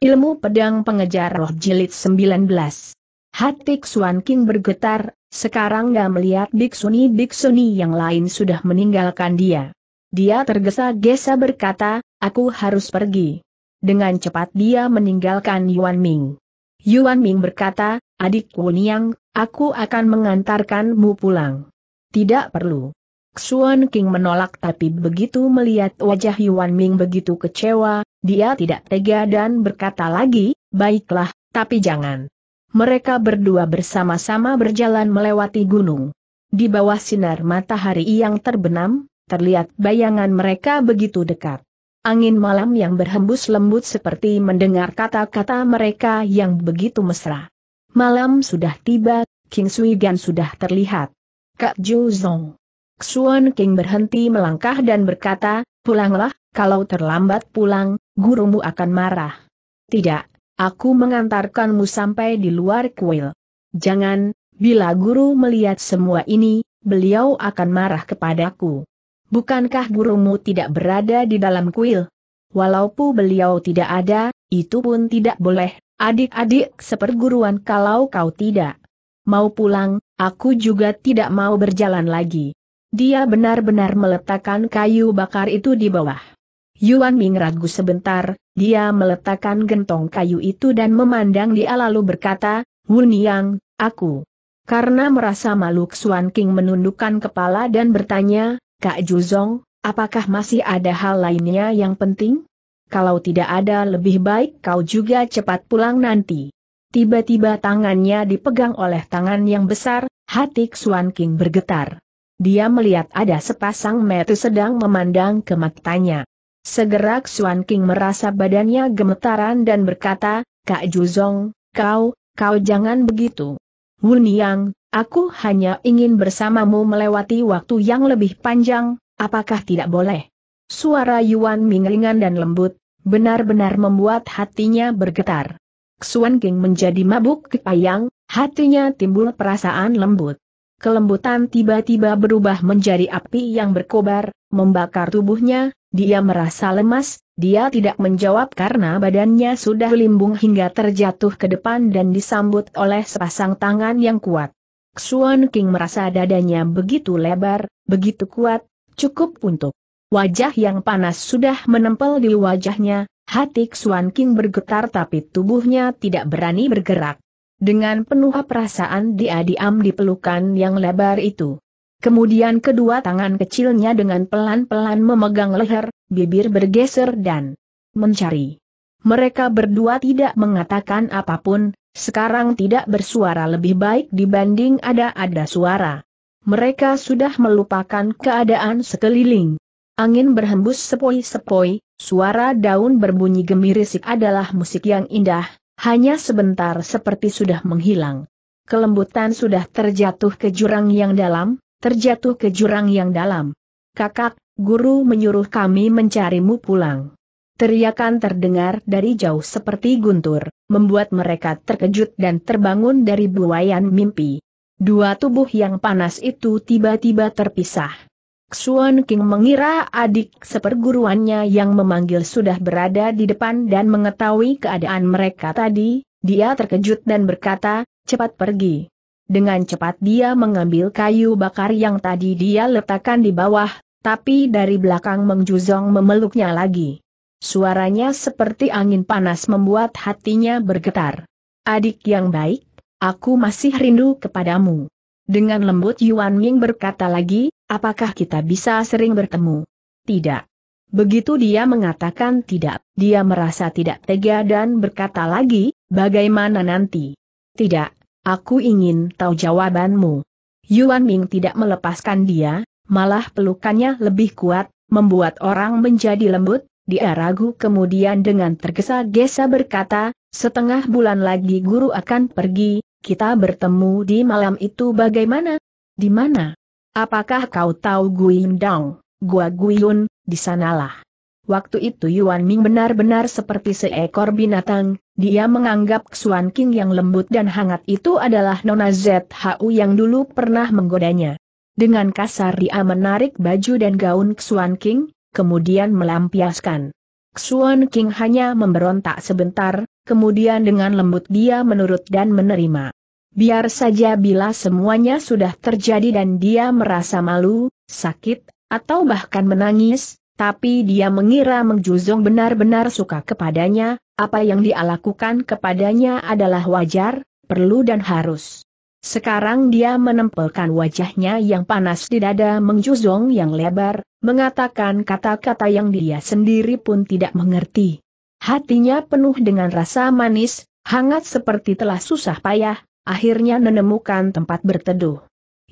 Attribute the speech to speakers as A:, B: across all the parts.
A: Ilmu Pedang Pengejar Roh Jilid 19 Hati Xuan King bergetar, sekarang gak melihat biksuni-biksuni yang lain sudah meninggalkan dia. Dia tergesa-gesa berkata, aku harus pergi. Dengan cepat dia meninggalkan Yuan Ming. Yuan Ming berkata, adik Yang, aku akan mengantarkanmu pulang. Tidak perlu. Xuan King menolak tapi begitu melihat wajah Yuan Ming begitu kecewa, dia tidak tega dan berkata lagi, baiklah, tapi jangan. Mereka berdua bersama-sama berjalan melewati gunung. Di bawah sinar matahari yang terbenam, terlihat bayangan mereka begitu dekat. Angin malam yang berhembus lembut seperti mendengar kata-kata mereka yang begitu mesra. Malam sudah tiba, King Suigan sudah terlihat. Kak Ju Zong. Xuan King berhenti melangkah dan berkata, Pulanglah, kalau terlambat pulang, gurumu akan marah. Tidak, aku mengantarkanmu sampai di luar kuil. Jangan, bila guru melihat semua ini, beliau akan marah kepadaku. Bukankah gurumu tidak berada di dalam kuil? Walaupun beliau tidak ada, itu pun tidak boleh, adik-adik seperguruan kalau kau tidak mau pulang, aku juga tidak mau berjalan lagi. Dia benar-benar meletakkan kayu bakar itu di bawah. Yuan Ming ragu sebentar, dia meletakkan gentong kayu itu dan memandang dia lalu berkata, Wun Yang, aku. Karena merasa malu Xuan King menundukkan kepala dan bertanya, Kak Juzong, apakah masih ada hal lainnya yang penting? Kalau tidak ada lebih baik kau juga cepat pulang nanti. Tiba-tiba tangannya dipegang oleh tangan yang besar, hati Xuan King bergetar dia melihat ada sepasang mata sedang memandang ke matanya. Segera Xuan King merasa badannya gemetaran dan berkata, Kak Juzong, kau, kau jangan begitu. Wun Yang, aku hanya ingin bersamamu melewati waktu yang lebih panjang, apakah tidak boleh? Suara Yuan Ming ringan dan lembut, benar-benar membuat hatinya bergetar. Xuan King menjadi mabuk kepayang, hatinya timbul perasaan lembut kelembutan tiba-tiba berubah menjadi api yang berkobar, membakar tubuhnya, dia merasa lemas, dia tidak menjawab karena badannya sudah limbung hingga terjatuh ke depan dan disambut oleh sepasang tangan yang kuat. Xuan King merasa dadanya begitu lebar, begitu kuat, cukup untuk wajah yang panas sudah menempel di wajahnya, hati Xuan King bergetar tapi tubuhnya tidak berani bergerak. Dengan penuh perasaan dia diam di pelukan yang lebar itu. Kemudian kedua tangan kecilnya dengan pelan-pelan memegang leher, bibir bergeser dan mencari. Mereka berdua tidak mengatakan apapun, sekarang tidak bersuara lebih baik dibanding ada-ada suara. Mereka sudah melupakan keadaan sekeliling. Angin berhembus sepoi-sepoi, suara daun berbunyi gemirisik adalah musik yang indah, hanya sebentar seperti sudah menghilang. Kelembutan sudah terjatuh ke jurang yang dalam, terjatuh ke jurang yang dalam. Kakak, guru menyuruh kami mencarimu pulang. Teriakan terdengar dari jauh seperti guntur, membuat mereka terkejut dan terbangun dari buayan mimpi. Dua tubuh yang panas itu tiba-tiba terpisah. Xuan King mengira adik seperguruannya yang memanggil sudah berada di depan dan mengetahui keadaan mereka tadi, dia terkejut dan berkata, cepat pergi. Dengan cepat dia mengambil kayu bakar yang tadi dia letakkan di bawah, tapi dari belakang mengjuzong memeluknya lagi. Suaranya seperti angin panas membuat hatinya bergetar. Adik yang baik, aku masih rindu kepadamu. Dengan lembut Yuan Ming berkata lagi, apakah kita bisa sering bertemu? Tidak. Begitu dia mengatakan tidak, dia merasa tidak tega dan berkata lagi, bagaimana nanti? Tidak, aku ingin tahu jawabanmu. Yuan Ming tidak melepaskan dia, malah pelukannya lebih kuat, membuat orang menjadi lembut, dia ragu kemudian dengan tergesa-gesa berkata, setengah bulan lagi guru akan pergi, kita bertemu di malam itu bagaimana? Di mana? Apakah kau tahu Guim Dong, Gua Guyun, di sanalah. Waktu itu Yuan Ming benar-benar seperti seekor binatang, dia menganggap Xuan King yang lembut dan hangat itu adalah Nona ZHU yang dulu pernah menggodanya. Dengan kasar dia menarik baju dan gaun Xuan King, kemudian melampiaskan. Xuan King hanya memberontak sebentar, kemudian dengan lembut dia menurut dan menerima. Biar saja bila semuanya sudah terjadi dan dia merasa malu, sakit, atau bahkan menangis, tapi dia mengira Mengjuzong benar-benar suka kepadanya, apa yang dia lakukan kepadanya adalah wajar, perlu dan harus. Sekarang dia menempelkan wajahnya yang panas di dada Mengjuzong yang lebar, mengatakan kata-kata yang dia sendiri pun tidak mengerti. Hatinya penuh dengan rasa manis, hangat seperti telah susah payah, akhirnya menemukan tempat berteduh.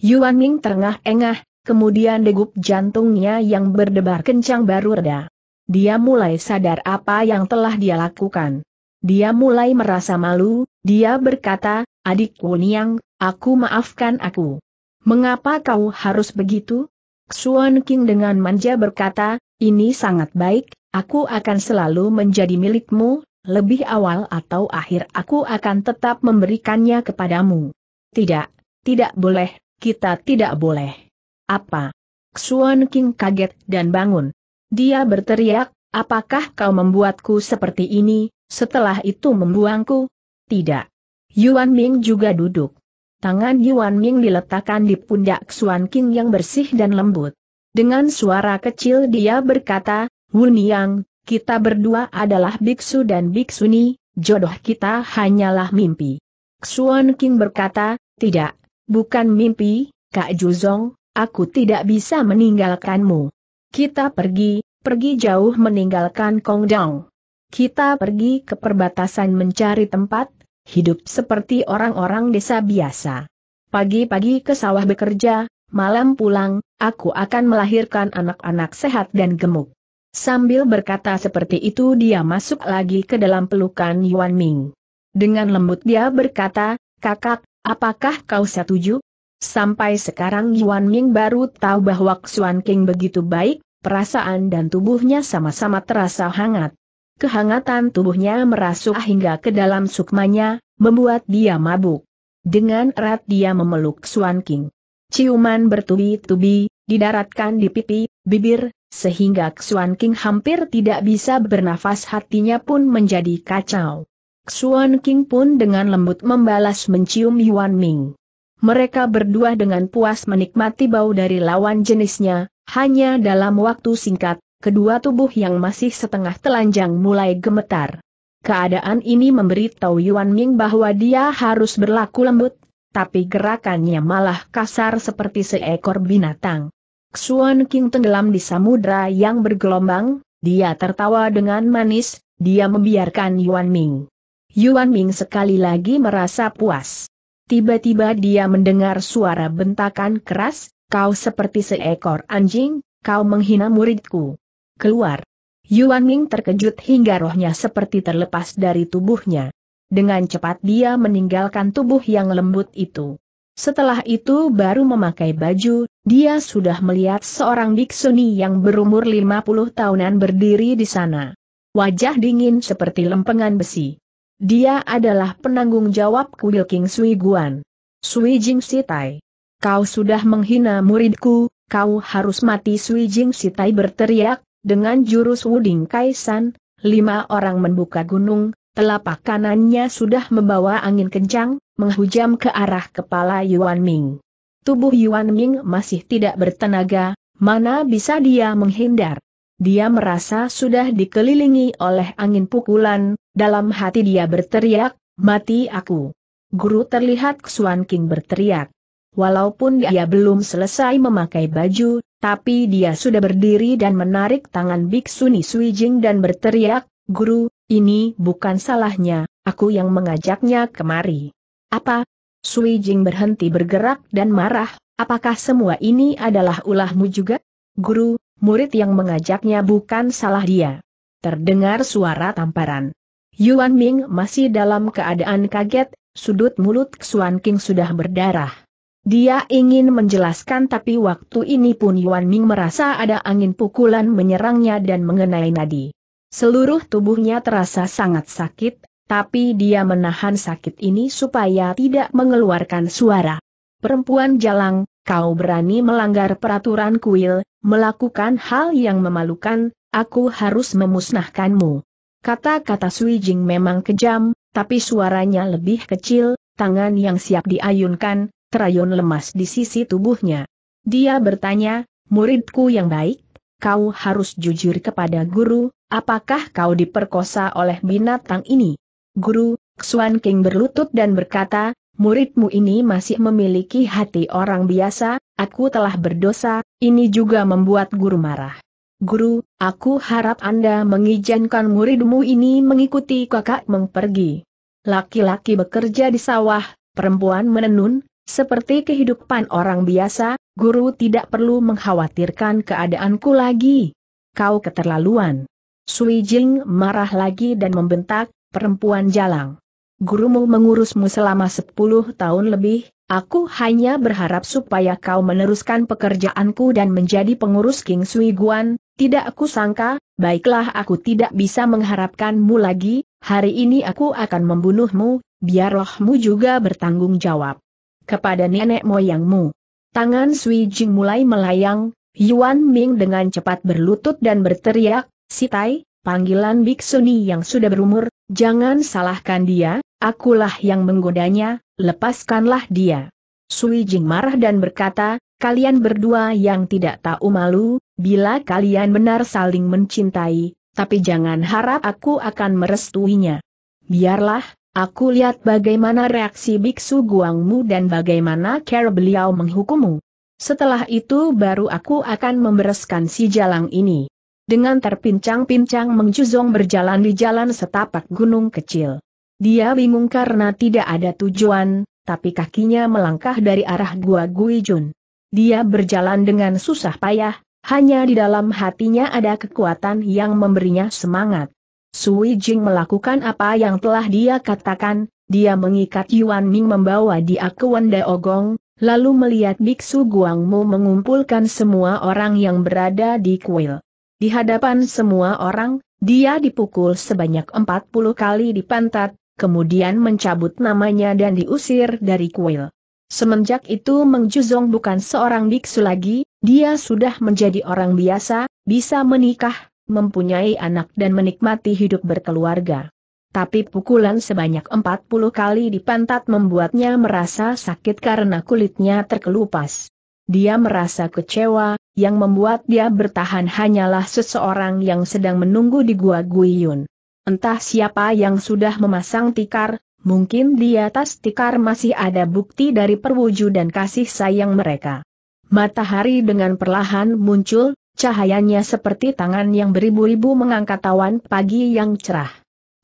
A: Yuan Ming terengah-engah, kemudian degup jantungnya yang berdebar kencang baru reda. Dia mulai sadar apa yang telah dia lakukan. Dia mulai merasa malu, dia berkata, adik Wuniang, aku maafkan aku. Mengapa kau harus begitu? Xuan King dengan manja berkata, ini sangat baik, Aku akan selalu menjadi milikmu, lebih awal atau akhir aku akan tetap memberikannya kepadamu. Tidak, tidak boleh, kita tidak boleh. Apa? Xuan King kaget dan bangun. Dia berteriak, apakah kau membuatku seperti ini, setelah itu membuangku? Tidak. Yuan Ming juga duduk. Tangan Yuan Ming diletakkan di pundak Xuan King yang bersih dan lembut. Dengan suara kecil dia berkata, Wun Yang, kita berdua adalah biksu dan biksuni, jodoh kita hanyalah mimpi. Xuan King berkata, tidak, bukan mimpi, Kak Juzong, aku tidak bisa meninggalkanmu. Kita pergi, pergi jauh meninggalkan Dong. Kita pergi ke perbatasan mencari tempat, hidup seperti orang-orang desa biasa. Pagi-pagi ke sawah bekerja, malam pulang, aku akan melahirkan anak-anak sehat dan gemuk. Sambil berkata seperti itu dia masuk lagi ke dalam pelukan Yuan Ming. Dengan lembut dia berkata, kakak, apakah kau setuju? Sampai sekarang Yuan Ming baru tahu bahwa Xuan King begitu baik, perasaan dan tubuhnya sama-sama terasa hangat. Kehangatan tubuhnya merasuk hingga ke dalam sukmanya, membuat dia mabuk. Dengan erat dia memeluk Xuan King. Ciuman bertubi-tubi, didaratkan di pipi, bibir, sehingga Xuan King hampir tidak bisa bernafas hatinya pun menjadi kacau. Xuan King pun dengan lembut membalas mencium Yuan Ming. Mereka berdua dengan puas menikmati bau dari lawan jenisnya, hanya dalam waktu singkat, kedua tubuh yang masih setengah telanjang mulai gemetar. Keadaan ini memberitahu Yuan Ming bahwa dia harus berlaku lembut, tapi gerakannya malah kasar seperti seekor binatang. Xuan King tenggelam di samudra yang bergelombang, dia tertawa dengan manis, dia membiarkan Yuan Ming. Yuan Ming sekali lagi merasa puas. Tiba-tiba dia mendengar suara bentakan keras, kau seperti seekor anjing, kau menghina muridku. Keluar. Yuan Ming terkejut hingga rohnya seperti terlepas dari tubuhnya. Dengan cepat dia meninggalkan tubuh yang lembut itu. Setelah itu baru memakai baju, dia sudah melihat seorang biksuni yang berumur 50 tahunan berdiri di sana. Wajah dingin seperti lempengan besi. Dia adalah penanggung jawab kuil King Sui Guan. Sui Jing Sitai. Kau sudah menghina muridku, kau harus mati Sui Jing Sitai berteriak, dengan jurus Wuding Kaisan, lima orang membuka gunung, Telapak kanannya sudah membawa angin kencang, menghujam ke arah kepala Yuan Ming. Tubuh Yuan Ming masih tidak bertenaga, mana bisa dia menghindar. Dia merasa sudah dikelilingi oleh angin pukulan, dalam hati dia berteriak, mati aku. Guru terlihat Xuan King berteriak. Walaupun dia belum selesai memakai baju, tapi dia sudah berdiri dan menarik tangan Biksu Nisui Jing dan berteriak, Guru, ini bukan salahnya, aku yang mengajaknya kemari. Apa? Sui Jing berhenti bergerak dan marah, apakah semua ini adalah ulahmu juga? Guru, murid yang mengajaknya bukan salah dia. Terdengar suara tamparan. Yuan Ming masih dalam keadaan kaget, sudut mulut Xuan King sudah berdarah. Dia ingin menjelaskan tapi waktu ini pun Yuan Ming merasa ada angin pukulan menyerangnya dan mengenai nadi. Seluruh tubuhnya terasa sangat sakit, tapi dia menahan sakit ini supaya tidak mengeluarkan suara. Perempuan jalang, kau berani melanggar peraturan kuil, melakukan hal yang memalukan, aku harus memusnahkanmu. Kata-kata Sui Jing memang kejam, tapi suaranya lebih kecil, tangan yang siap diayunkan, terayun lemas di sisi tubuhnya. Dia bertanya, muridku yang baik, kau harus jujur kepada guru, Apakah kau diperkosa oleh binatang ini? Guru, Xuan King berlutut dan berkata, muridmu ini masih memiliki hati orang biasa, aku telah berdosa, ini juga membuat guru marah. Guru, aku harap Anda mengizinkan muridmu ini mengikuti kakak mengpergi. Laki-laki bekerja di sawah, perempuan menenun, seperti kehidupan orang biasa, guru tidak perlu mengkhawatirkan keadaanku lagi. Kau keterlaluan. Sui Jing marah lagi dan membentak, perempuan jalang. Gurumu mengurusmu selama sepuluh tahun lebih, aku hanya berharap supaya kau meneruskan pekerjaanku dan menjadi pengurus King Sui Guan, tidak aku sangka, baiklah aku tidak bisa mengharapkanmu lagi, hari ini aku akan membunuhmu, biar rohmu juga bertanggung jawab. Kepada nenek moyangmu. Tangan Sui Jing mulai melayang, Yuan Ming dengan cepat berlutut dan berteriak, Sitai, panggilan Biksuni yang sudah berumur, jangan salahkan dia, akulah yang menggodanya, lepaskanlah dia. Sui Jing marah dan berkata, kalian berdua yang tidak tahu malu, bila kalian benar saling mencintai, tapi jangan harap aku akan merestuinya. Biarlah, aku lihat bagaimana reaksi biksu Guangmu dan bagaimana cara beliau menghukummu. Setelah itu baru aku akan membereskan si jalang ini. Dengan terpincang-pincang mengjuzong berjalan di jalan setapak gunung kecil. Dia bingung karena tidak ada tujuan, tapi kakinya melangkah dari arah gua Guijun. Dia berjalan dengan susah payah, hanya di dalam hatinya ada kekuatan yang memberinya semangat. Sui Jing melakukan apa yang telah dia katakan, dia mengikat Yuan Ming membawa dia ke Wanda Ogong, lalu melihat Biksu Guangmu mengumpulkan semua orang yang berada di kuil. Di hadapan semua orang, dia dipukul sebanyak 40 kali di pantat, kemudian mencabut namanya dan diusir dari kuil. Semenjak itu Mengjuzong bukan seorang biksu lagi, dia sudah menjadi orang biasa, bisa menikah, mempunyai anak dan menikmati hidup berkeluarga. Tapi pukulan sebanyak 40 kali di pantat membuatnya merasa sakit karena kulitnya terkelupas. Dia merasa kecewa, yang membuat dia bertahan hanyalah seseorang yang sedang menunggu di gua Guiyun. Entah siapa yang sudah memasang tikar, mungkin di atas tikar masih ada bukti dari perwujudan kasih sayang mereka. Matahari dengan perlahan muncul, cahayanya seperti tangan yang beribu-ribu mengangkat awan pagi yang cerah.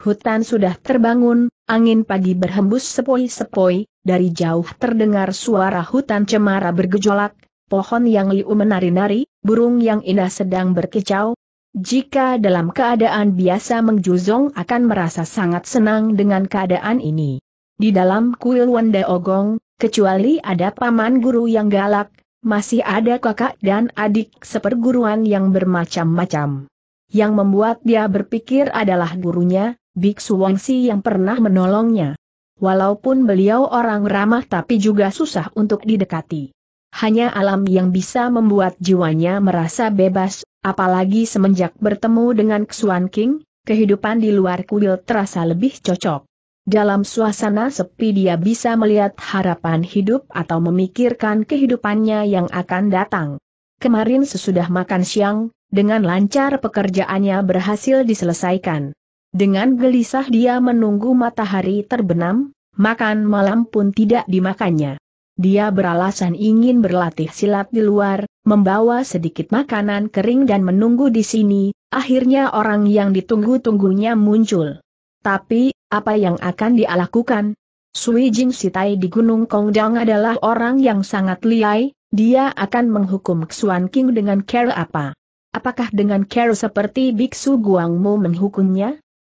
A: Hutan sudah terbangun, angin pagi berhembus sepoi-sepoi, dari jauh terdengar suara hutan cemara bergejolak, pohon yang liu menari-nari, burung yang indah sedang berkicau. Jika dalam keadaan biasa Mengjuzong akan merasa sangat senang dengan keadaan ini. Di dalam kuil Wanda Ogong, kecuali ada paman guru yang galak, masih ada kakak dan adik seperguruan yang bermacam-macam. Yang membuat dia berpikir adalah gurunya, Biksu Wangsi yang pernah menolongnya. Walaupun beliau orang ramah tapi juga susah untuk didekati. Hanya alam yang bisa membuat jiwanya merasa bebas, apalagi semenjak bertemu dengan Xuan King, kehidupan di luar kuil terasa lebih cocok. Dalam suasana sepi dia bisa melihat harapan hidup atau memikirkan kehidupannya yang akan datang. Kemarin sesudah makan siang, dengan lancar pekerjaannya berhasil diselesaikan. Dengan gelisah dia menunggu matahari terbenam, makan malam pun tidak dimakannya. Dia beralasan ingin berlatih silat di luar, membawa sedikit makanan kering dan menunggu di sini, akhirnya orang yang ditunggu-tunggunya muncul. Tapi, apa yang akan dia lakukan? Sui Jing Sitai di Gunung Kongdang adalah orang yang sangat liai, dia akan menghukum Xuan King dengan care apa? Apakah dengan care seperti Biksu Guangmu menghukumnya?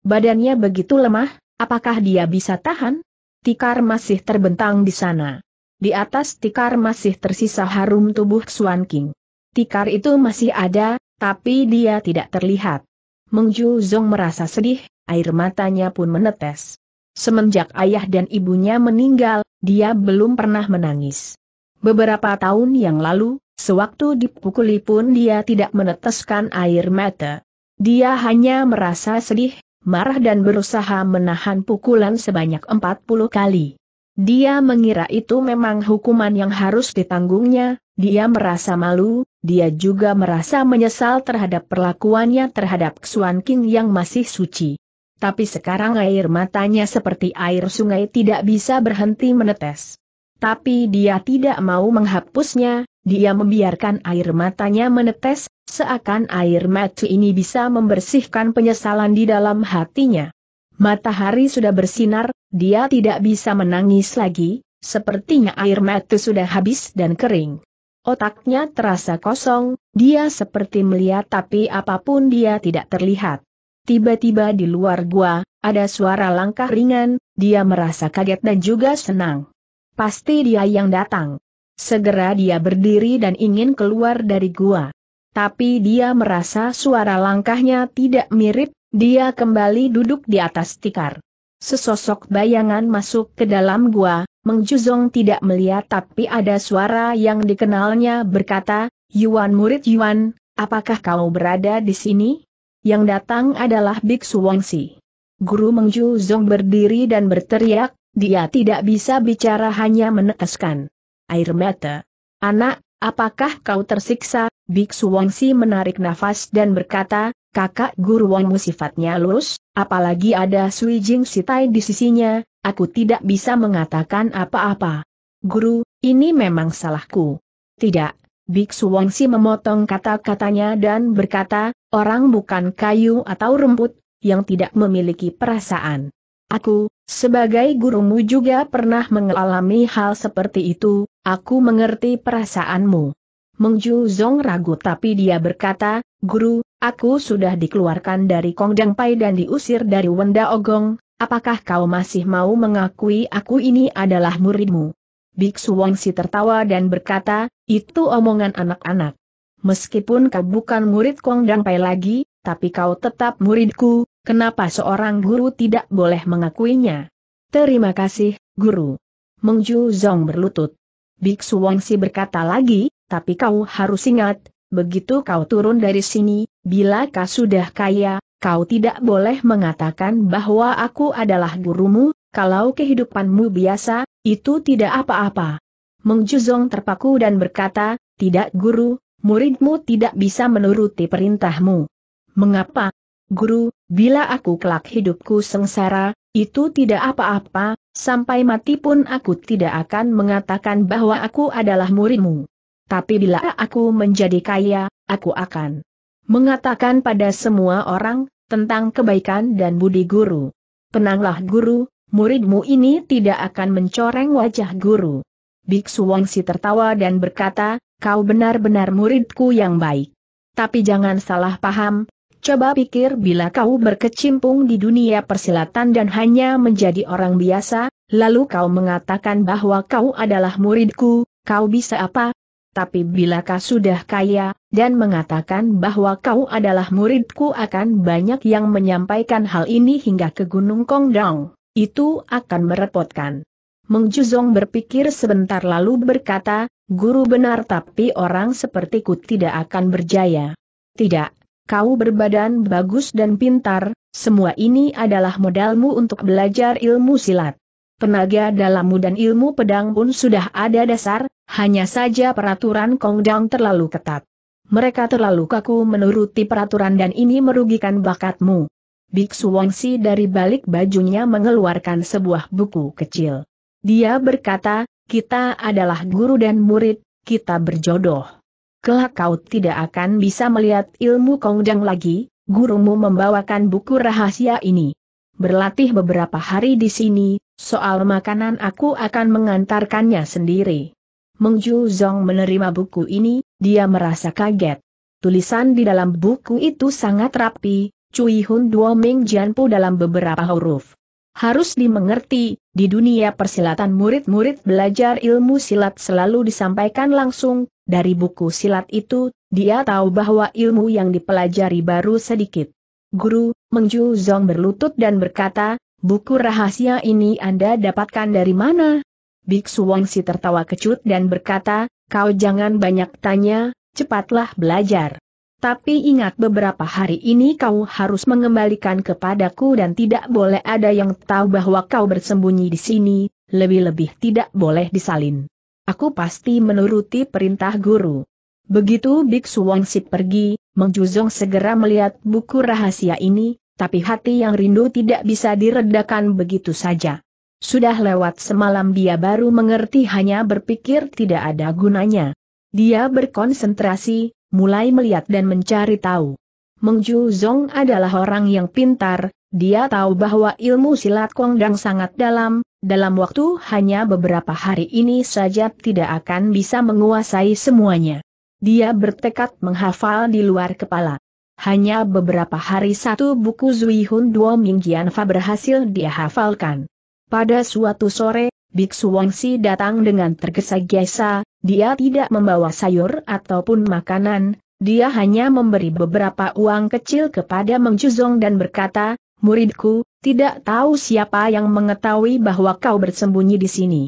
A: Badannya begitu lemah, apakah dia bisa tahan? Tikar masih terbentang di sana. Di atas tikar masih tersisa harum tubuh Xuan King. Tikar itu masih ada, tapi dia tidak terlihat. Mengju Zong merasa sedih, air matanya pun menetes. Semenjak ayah dan ibunya meninggal, dia belum pernah menangis. Beberapa tahun yang lalu, sewaktu dipukuli pun dia tidak meneteskan air mata. Dia hanya merasa sedih, marah dan berusaha menahan pukulan sebanyak 40 kali. Dia mengira itu memang hukuman yang harus ditanggungnya, dia merasa malu, dia juga merasa menyesal terhadap perlakuannya terhadap Xuan King yang masih suci. Tapi sekarang air matanya seperti air sungai tidak bisa berhenti menetes. Tapi dia tidak mau menghapusnya, dia membiarkan air matanya menetes, Seakan air mata ini bisa membersihkan penyesalan di dalam hatinya. Matahari sudah bersinar, dia tidak bisa menangis lagi, sepertinya air mata sudah habis dan kering. Otaknya terasa kosong, dia seperti melihat tapi apapun dia tidak terlihat. Tiba-tiba di luar gua, ada suara langkah ringan, dia merasa kaget dan juga senang. Pasti dia yang datang. Segera dia berdiri dan ingin keluar dari gua tapi dia merasa suara langkahnya tidak mirip, dia kembali duduk di atas tikar. Sesosok bayangan masuk ke dalam gua, Meng Juzong tidak melihat tapi ada suara yang dikenalnya berkata, Yuan murid Yuan, apakah kau berada di sini? Yang datang adalah Biksu Wangsi. Guru Meng Juzong berdiri dan berteriak, dia tidak bisa bicara hanya meneteskan. air mata. Anak, Apakah kau tersiksa? Biksu Wangsi menarik nafas dan berkata, kakak guru Wangmu sifatnya lurus, apalagi ada Sui Jing Sitai di sisinya, aku tidak bisa mengatakan apa-apa. Guru, ini memang salahku. Tidak, Biksu Wangsi memotong kata-katanya dan berkata, orang bukan kayu atau rumput, yang tidak memiliki perasaan. Aku, sebagai gurumu juga pernah mengalami hal seperti itu, aku mengerti perasaanmu. Mengju Zong ragu tapi dia berkata, Guru, aku sudah dikeluarkan dari Kongdang Pai dan diusir dari Wenda Ogong, apakah kau masih mau mengakui aku ini adalah muridmu? Biksu si tertawa dan berkata, itu omongan anak-anak. Meskipun kau bukan murid Kongdang Pai lagi, tapi kau tetap muridku, Kenapa seorang guru tidak boleh mengakuinya? Terima kasih, guru. Mengju Zong berlutut. Biksu Wangsi berkata lagi, tapi kau harus ingat, begitu kau turun dari sini, bila kau sudah kaya, kau tidak boleh mengatakan bahwa aku adalah gurumu, kalau kehidupanmu biasa, itu tidak apa-apa. Mengju Zong terpaku dan berkata, tidak guru, muridmu tidak bisa menuruti perintahmu. Mengapa, Guru, bila aku kelak hidupku sengsara, itu tidak apa-apa, sampai mati pun aku tidak akan mengatakan bahwa aku adalah muridmu. Tapi bila aku menjadi kaya, aku akan mengatakan pada semua orang, tentang kebaikan dan budi guru. Tenanglah guru, muridmu ini tidak akan mencoreng wajah guru. Biksu Wangsi tertawa dan berkata, kau benar-benar muridku yang baik. Tapi jangan salah paham, Coba pikir bila kau berkecimpung di dunia persilatan dan hanya menjadi orang biasa, lalu kau mengatakan bahwa kau adalah muridku, kau bisa apa? Tapi bila kau sudah kaya, dan mengatakan bahwa kau adalah muridku akan banyak yang menyampaikan hal ini hingga ke Gunung Kongdong, itu akan merepotkan. Meng Juzong berpikir sebentar lalu berkata, guru benar tapi orang sepertiku tidak akan berjaya. Tidak, kau berbadan bagus dan pintar, semua ini adalah modalmu untuk belajar ilmu silat. Tenaga dalammu dan ilmu pedang pun sudah ada dasar, hanya saja peraturan Kongdang terlalu ketat. Mereka terlalu kaku menuruti peraturan dan ini merugikan bakatmu. Biksu Wangsi dari balik bajunya mengeluarkan sebuah buku kecil. Dia berkata, kita adalah guru dan murid, kita berjodoh. Kelak kau tidak akan bisa melihat ilmu kongjang lagi, gurumu membawakan buku rahasia ini. Berlatih beberapa hari di sini, soal makanan aku akan mengantarkannya sendiri. Mengju Zong menerima buku ini, dia merasa kaget. Tulisan di dalam buku itu sangat rapi, Cui Hun Duo Ming Jian Pu dalam beberapa huruf. Harus dimengerti, di dunia persilatan murid-murid belajar ilmu silat selalu disampaikan langsung, dari buku silat itu, dia tahu bahwa ilmu yang dipelajari baru sedikit. Guru, Mengju Zong berlutut dan berkata, buku rahasia ini Anda dapatkan dari mana? Biksu Si tertawa kecut dan berkata, kau jangan banyak tanya, cepatlah belajar. Tapi ingat beberapa hari ini kau harus mengembalikan kepadaku dan tidak boleh ada yang tahu bahwa kau bersembunyi di sini, lebih-lebih tidak boleh disalin. Aku pasti menuruti perintah guru. Begitu Biksu Wangsit pergi, Mengjuzong segera melihat buku rahasia ini, tapi hati yang rindu tidak bisa diredakan begitu saja. Sudah lewat semalam dia baru mengerti hanya berpikir tidak ada gunanya. Dia berkonsentrasi, mulai melihat dan mencari tahu. Meng Ju Zong adalah orang yang pintar, dia tahu bahwa ilmu silat kongdang sangat dalam, dalam waktu hanya beberapa hari ini saja tidak akan bisa menguasai semuanya. Dia bertekad menghafal di luar kepala. Hanya beberapa hari satu buku Zui Hun Duo Ming Fa berhasil dia hafalkan. Pada suatu sore, Biksu Wangsi datang dengan tergesa-gesa, dia tidak membawa sayur ataupun makanan, dia hanya memberi beberapa uang kecil kepada Mengjuzong dan berkata, Muridku, tidak tahu siapa yang mengetahui bahwa kau bersembunyi di sini.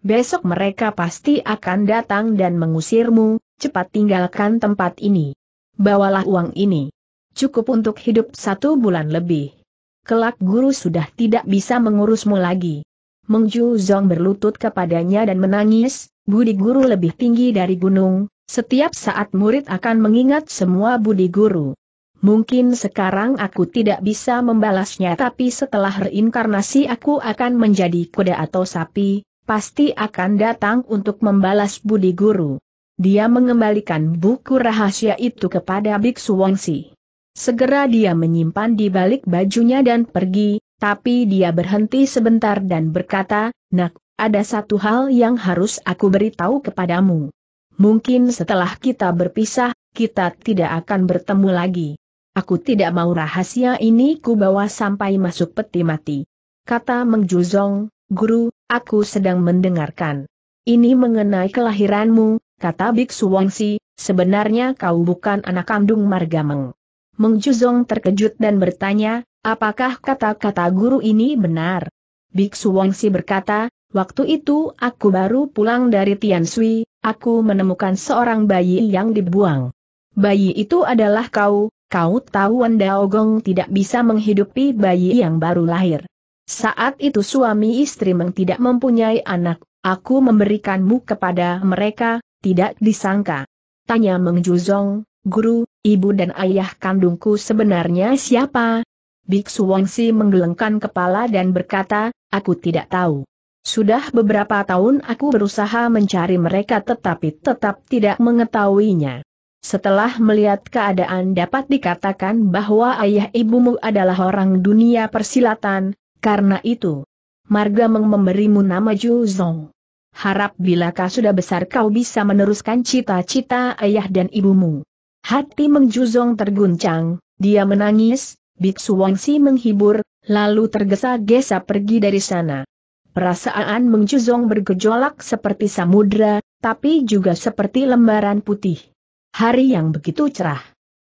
A: Besok mereka pasti akan datang dan mengusirmu, cepat tinggalkan tempat ini. Bawalah uang ini. Cukup untuk hidup satu bulan lebih. Kelak guru sudah tidak bisa mengurusmu lagi. Meng Zong berlutut kepadanya dan menangis, budi guru lebih tinggi dari gunung, setiap saat murid akan mengingat semua budi guru. Mungkin sekarang aku tidak bisa membalasnya tapi setelah reinkarnasi aku akan menjadi kuda atau sapi, pasti akan datang untuk membalas budi guru. Dia mengembalikan buku rahasia itu kepada Biksu Wongsi. Segera dia menyimpan di balik bajunya dan pergi, tapi dia berhenti sebentar dan berkata, Nak, ada satu hal yang harus aku beritahu kepadamu. Mungkin setelah kita berpisah, kita tidak akan bertemu lagi. Aku tidak mau rahasia ini ku bawa sampai masuk peti mati. Kata Meng Guru, aku sedang mendengarkan. Ini mengenai kelahiranmu, kata Biksu Wangsi, sebenarnya kau bukan anak kandung Margameng. Meng terkejut dan bertanya, Apakah kata-kata guru ini benar? Biksu Wongsi berkata, waktu itu aku baru pulang dari Tiansui, aku menemukan seorang bayi yang dibuang. Bayi itu adalah kau, kau tahu Wanda Ogong tidak bisa menghidupi bayi yang baru lahir. Saat itu suami istri meng tidak mempunyai anak, aku memberikanmu kepada mereka, tidak disangka. Tanya Meng Juzong, guru, ibu dan ayah kandungku sebenarnya siapa, Biksu Wangsi menggelengkan kepala dan berkata, aku tidak tahu. Sudah beberapa tahun aku berusaha mencari mereka tetapi tetap tidak mengetahuinya. Setelah melihat keadaan dapat dikatakan bahwa ayah ibumu adalah orang dunia persilatan, karena itu, Marga Meng memberimu nama Ju Zong. Harap bila kau sudah besar kau bisa meneruskan cita-cita ayah dan ibumu. Hati Meng Ju Zong terguncang, dia menangis, Biksu Wangsi menghibur, lalu tergesa-gesa pergi dari sana. Perasaan Mengjuzong bergejolak seperti samudra, tapi juga seperti lembaran putih. Hari yang begitu cerah.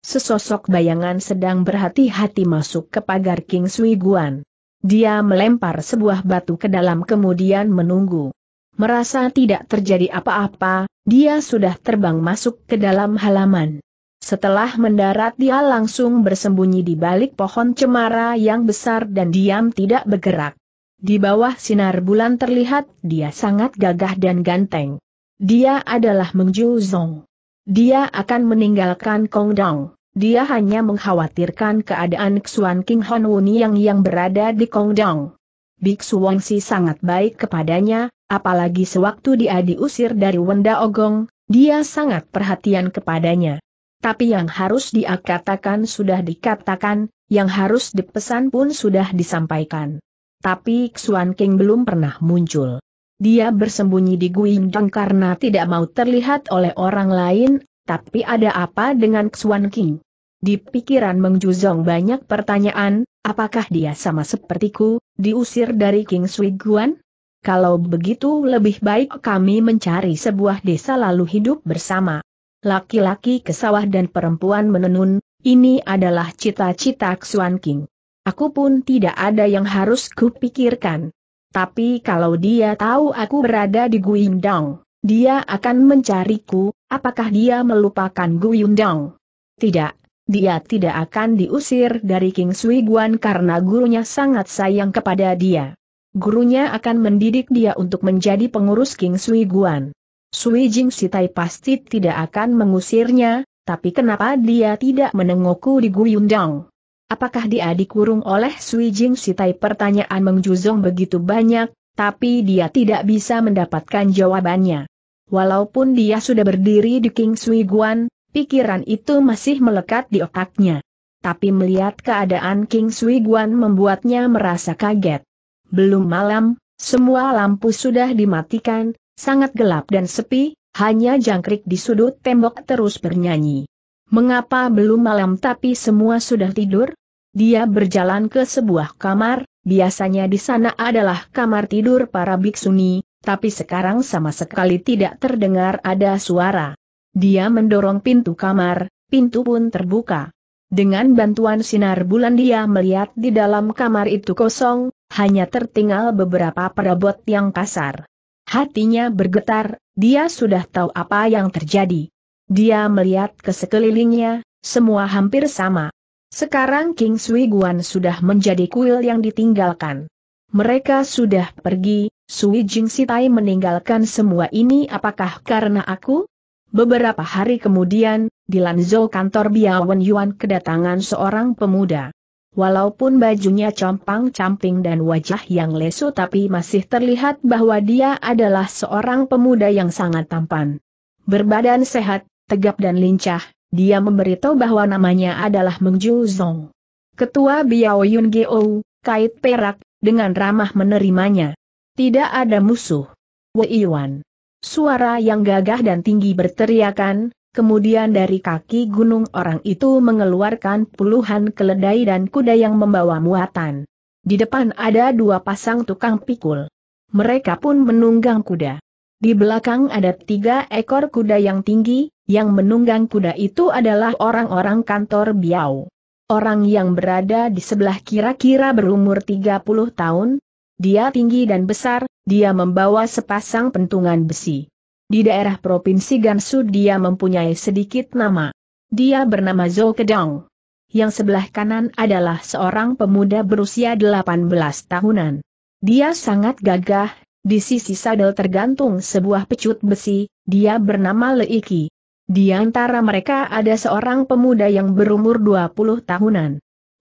A: Sesosok bayangan sedang berhati-hati masuk ke pagar King Sui Guan. Dia melempar sebuah batu ke dalam kemudian menunggu. Merasa tidak terjadi apa-apa, dia sudah terbang masuk ke dalam halaman. Setelah mendarat dia langsung bersembunyi di balik pohon cemara yang besar dan diam tidak bergerak. Di bawah sinar bulan terlihat dia sangat gagah dan ganteng. Dia adalah Mengju Zong. Dia akan meninggalkan Kong Dong. Dia hanya mengkhawatirkan keadaan Xuan King Hon Wuniang yang berada di Kong Dong. Biksu Si sangat baik kepadanya, apalagi sewaktu dia diusir dari Wenda Ogong, dia sangat perhatian kepadanya tapi yang harus dikatakan sudah dikatakan, yang harus dipesan pun sudah disampaikan. Tapi Xuan King belum pernah muncul. Dia bersembunyi di Guindong karena tidak mau terlihat oleh orang lain, tapi ada apa dengan Xuan King? Di pikiran Meng Juzong banyak pertanyaan, apakah dia sama sepertiku, diusir dari King Sui Guan? Kalau begitu lebih baik kami mencari sebuah desa lalu hidup bersama laki-laki ke sawah dan perempuan menenun, ini adalah cita-cita Xuan King. Aku pun tidak ada yang harus kupikirkan. Tapi kalau dia tahu aku berada di Guindang, dia akan mencariku, apakah dia melupakan Guindang? Tidak, dia tidak akan diusir dari King Sui Guan karena gurunya sangat sayang kepada dia. Gurunya akan mendidik dia untuk menjadi pengurus King Sui Guan. Sui Jing Sitai pasti tidak akan mengusirnya, tapi kenapa dia tidak menengokku di Guyundang? Apakah dia dikurung oleh Sui Jing Sitai pertanyaan mengjuzong begitu banyak, tapi dia tidak bisa mendapatkan jawabannya. Walaupun dia sudah berdiri di King Sui Guan, pikiran itu masih melekat di otaknya. Tapi melihat keadaan King Sui Guan membuatnya merasa kaget. Belum malam, semua lampu sudah dimatikan, Sangat gelap dan sepi, hanya jangkrik di sudut tembok terus bernyanyi. Mengapa belum malam tapi semua sudah tidur? Dia berjalan ke sebuah kamar, biasanya di sana adalah kamar tidur para biksuni, tapi sekarang sama sekali tidak terdengar ada suara. Dia mendorong pintu kamar, pintu pun terbuka. Dengan bantuan sinar bulan dia melihat di dalam kamar itu kosong, hanya tertinggal beberapa perabot yang kasar. Hatinya bergetar, dia sudah tahu apa yang terjadi. Dia melihat ke sekelilingnya, semua hampir sama. Sekarang King Sui Guan sudah menjadi kuil yang ditinggalkan. Mereka sudah pergi, Sui Jing Sitai meninggalkan semua ini apakah karena aku? Beberapa hari kemudian, di Lanzhou kantor Biawan Yuan kedatangan seorang pemuda. Walaupun bajunya compang-camping dan wajah yang lesu tapi masih terlihat bahwa dia adalah seorang pemuda yang sangat tampan. Berbadan sehat, tegap dan lincah, dia memberitahu bahwa namanya adalah Meng Ju Zong. Ketua Biao Yun Geo, kait perak, dengan ramah menerimanya. Tidak ada musuh. Wei Yuan. Suara yang gagah dan tinggi berteriakan, Kemudian dari kaki gunung orang itu mengeluarkan puluhan keledai dan kuda yang membawa muatan. Di depan ada dua pasang tukang pikul. Mereka pun menunggang kuda. Di belakang ada tiga ekor kuda yang tinggi, yang menunggang kuda itu adalah orang-orang kantor Biau. Orang yang berada di sebelah kira-kira berumur 30 tahun, dia tinggi dan besar, dia membawa sepasang pentungan besi. Di daerah Provinsi Gansu dia mempunyai sedikit nama. Dia bernama Zhou Kedong. Yang sebelah kanan adalah seorang pemuda berusia 18 tahunan. Dia sangat gagah, di sisi sadel tergantung sebuah pecut besi, dia bernama Leiki. Di antara mereka ada seorang pemuda yang berumur 20 tahunan.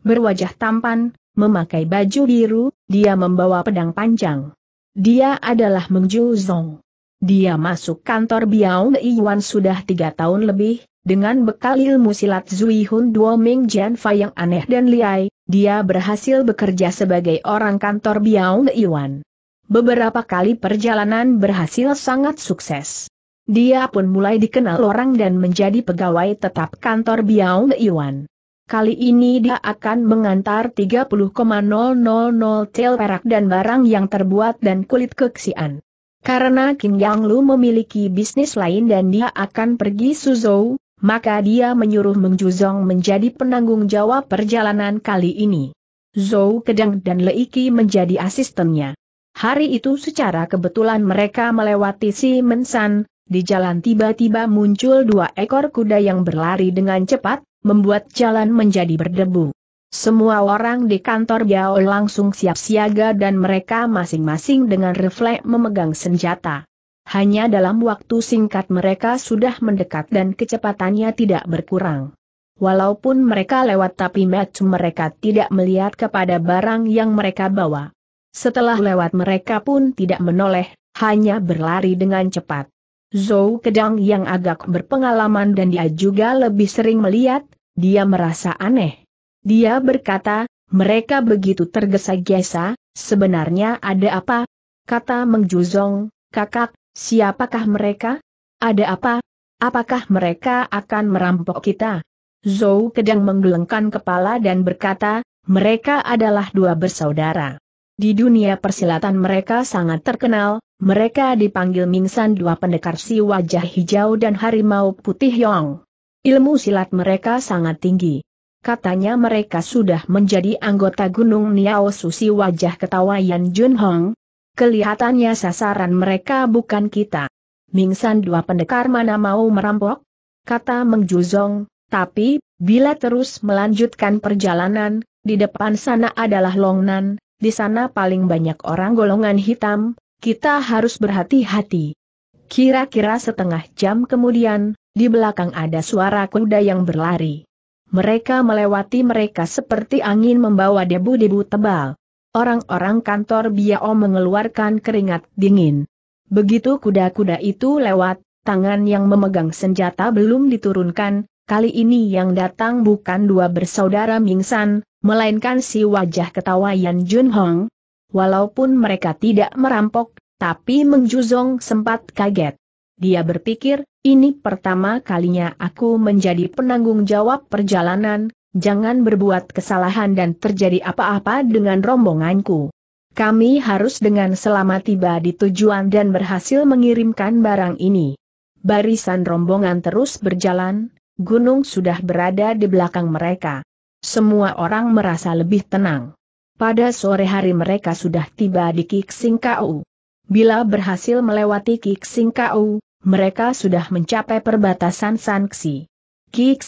A: Berwajah tampan, memakai baju biru, dia membawa pedang panjang. Dia adalah Mengju Zong. Dia masuk kantor Biao Iwan sudah tiga tahun lebih, dengan bekal ilmu silat Zui Hun Duo Ming Jian Fa yang aneh dan liai, dia berhasil bekerja sebagai orang kantor Biao Iwan. Beberapa kali perjalanan berhasil sangat sukses. Dia pun mulai dikenal orang dan menjadi pegawai tetap kantor Biao Iwan. Kali ini dia akan mengantar 30,000 tel perak dan barang yang terbuat dan kulit keksian. Karena Kim Yang Lu memiliki bisnis lain dan dia akan pergi Suzhou, maka dia menyuruh Meng Juzong menjadi penanggung jawab perjalanan kali ini. Zhou Kedang dan Leiki menjadi asistennya. Hari itu secara kebetulan mereka melewati si Mensan, di jalan tiba-tiba muncul dua ekor kuda yang berlari dengan cepat, membuat jalan menjadi berdebu. Semua orang di kantor Biao langsung siap siaga dan mereka masing-masing dengan refleks memegang senjata. Hanya dalam waktu singkat mereka sudah mendekat dan kecepatannya tidak berkurang. Walaupun mereka lewat tapi match mereka tidak melihat kepada barang yang mereka bawa. Setelah lewat mereka pun tidak menoleh, hanya berlari dengan cepat. Zhou Kedang yang agak berpengalaman dan dia juga lebih sering melihat, dia merasa aneh dia berkata, mereka begitu tergesa-gesa, sebenarnya ada apa? Kata mengjuzong, kakak, siapakah mereka? Ada apa? Apakah mereka akan merampok kita? Zhou Kedang menggelengkan kepala dan berkata, mereka adalah dua bersaudara. Di dunia persilatan mereka sangat terkenal, mereka dipanggil Mingsan dua pendekar si wajah hijau dan harimau putih Yong. Ilmu silat mereka sangat tinggi. Katanya mereka sudah menjadi anggota Gunung Niao Susi wajah ketawa Yan Jun Hong. Kelihatannya sasaran mereka bukan kita. Ming San dua pendekar mana mau merampok? Kata Meng Juzong, tapi, bila terus melanjutkan perjalanan, di depan sana adalah Longnan, di sana paling banyak orang golongan hitam, kita harus berhati-hati. Kira-kira setengah jam kemudian, di belakang ada suara kuda yang berlari. Mereka melewati mereka seperti angin membawa debu-debu tebal. Orang-orang kantor Biao mengeluarkan keringat dingin. Begitu kuda-kuda itu lewat, tangan yang memegang senjata belum diturunkan, kali ini yang datang bukan dua bersaudara Ming San, melainkan si wajah ketawa Yan Jun Hong. Walaupun mereka tidak merampok, tapi Mengjuzong sempat kaget. Dia berpikir, ini pertama kalinya aku menjadi penanggung jawab perjalanan, jangan berbuat kesalahan dan terjadi apa-apa dengan rombonganku. Kami harus dengan selamat tiba di tujuan dan berhasil mengirimkan barang ini. Barisan rombongan terus berjalan, gunung sudah berada di belakang mereka. Semua orang merasa lebih tenang. Pada sore hari mereka sudah tiba di Kixingkau. Bila berhasil melewati Kixingkau mereka sudah mencapai perbatasan Sanksi. Kik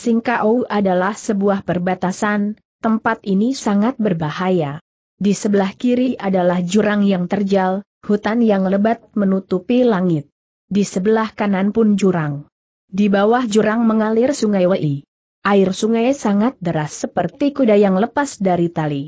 A: adalah sebuah perbatasan, tempat ini sangat berbahaya. Di sebelah kiri adalah jurang yang terjal, hutan yang lebat menutupi langit. Di sebelah kanan pun jurang. Di bawah jurang mengalir sungai Wei. Air sungai sangat deras seperti kuda yang lepas dari tali.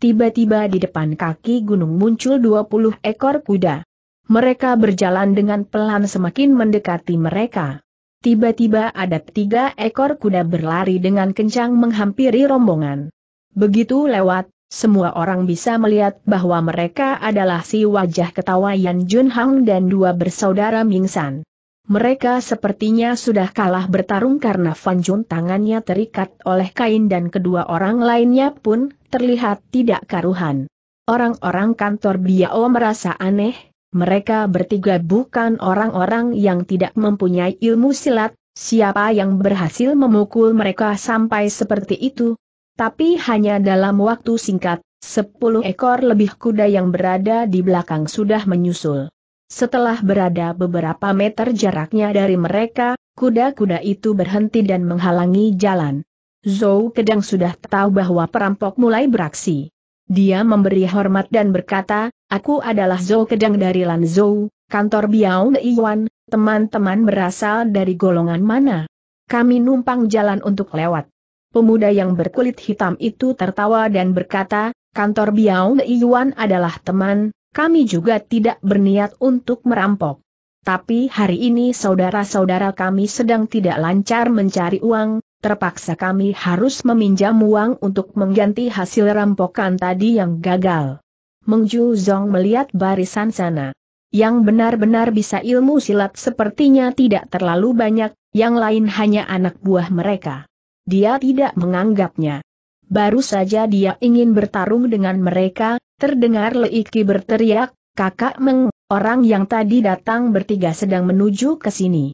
A: Tiba-tiba di depan kaki gunung muncul 20 ekor kuda. Mereka berjalan dengan pelan semakin mendekati mereka. Tiba-tiba ada tiga ekor kuda berlari dengan kencang menghampiri rombongan. Begitu lewat, semua orang bisa melihat bahwa mereka adalah si wajah ketawa Yan Jun Hang dan dua bersaudara Ming San. Mereka sepertinya sudah kalah bertarung karena Fan Jun tangannya terikat oleh kain dan kedua orang lainnya pun terlihat tidak karuhan. Orang-orang kantor Biao merasa aneh, mereka bertiga bukan orang-orang yang tidak mempunyai ilmu silat, siapa yang berhasil memukul mereka sampai seperti itu. Tapi hanya dalam waktu singkat, sepuluh ekor lebih kuda yang berada di belakang sudah menyusul. Setelah berada beberapa meter jaraknya dari mereka, kuda-kuda itu berhenti dan menghalangi jalan. Zhou Kedang sudah tahu bahwa perampok mulai beraksi. Dia memberi hormat dan berkata, Aku adalah Zhou Kedang dari Lan Lanzhou, kantor Biao Yuan. teman-teman berasal dari golongan mana? Kami numpang jalan untuk lewat. Pemuda yang berkulit hitam itu tertawa dan berkata, kantor Biao Yuan adalah teman, kami juga tidak berniat untuk merampok. Tapi hari ini saudara-saudara kami sedang tidak lancar mencari uang, terpaksa kami harus meminjam uang untuk mengganti hasil rampokan tadi yang gagal. Meng Ju Zong melihat barisan sana. Yang benar-benar bisa ilmu silat sepertinya tidak terlalu banyak, yang lain hanya anak buah mereka. Dia tidak menganggapnya. Baru saja dia ingin bertarung dengan mereka, terdengar Leiki berteriak, kakak Meng, orang yang tadi datang bertiga sedang menuju ke sini.